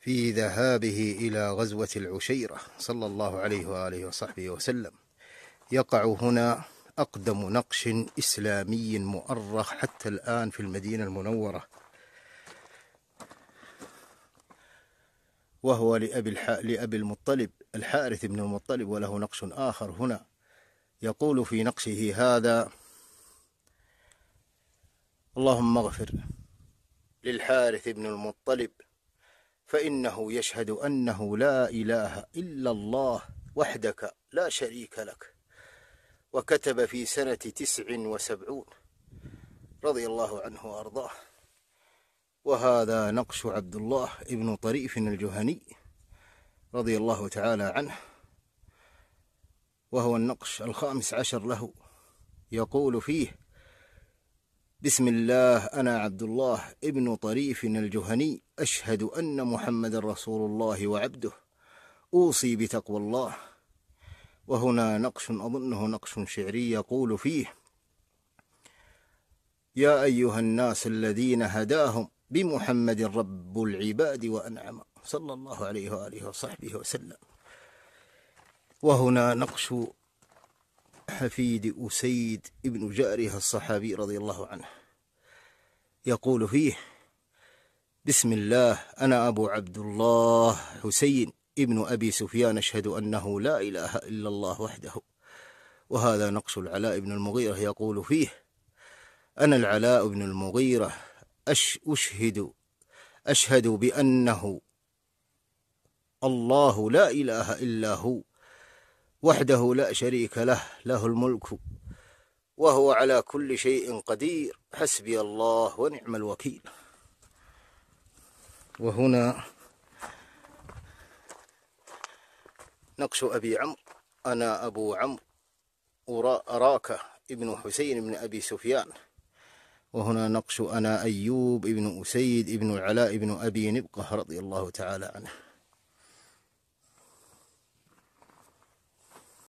في ذهابه إلى غزوة العشيرة صلى الله عليه وآله وصحبه وسلم يقع هنا أقدم نقش إسلامي مؤرخ حتى الآن في المدينة المنورة وهو لأبي, الح... لأبي المطلب الحارث بن المطلب وله نقش آخر هنا يقول في نقشه هذا اللهم اغفر للحارث بن المطلب فإنه يشهد أنه لا إله إلا الله وحدك لا شريك لك وكتب في سنة تسع وسبعون رضي الله عنه وأرضاه وهذا نقش عبد الله ابن طريف الجهني رضي الله تعالى عنه وهو النقش الخامس عشر له يقول فيه بسم الله أنا عبد الله ابن طريف الجهني أشهد أن محمد رسول الله وعبده أوصي بتقوى الله وهنا نقش أظنه نقش شعري يقول فيه يا أيها الناس الذين هداهم بمحمد رب العباد وأنعم صلى الله عليه وآله وصحبه وسلم وهنا نقش حفيد أسيد ابن جارها الصحابي رضي الله عنه يقول فيه بسم الله أنا أبو عبد الله حسين ابن أبي سفيان أشهد أنه لا إله إلا الله وحده وهذا نقش العلاء بن المغيرة يقول فيه أنا العلاء بن المغيرة أش أشهد أشهد بأنه الله لا إله إلا هو وحده لا شريك له له الملك وهو على كل شيء قدير حسبي الله ونعم الوكيل وهنا نقش أبي عمرو أنا أبو عمرو أراك ابن حسين بن أبي سفيان وهنا نقش أنا أيوب ابن أسيد ابن العلاء ابن أبي نبقه رضي الله تعالى عنه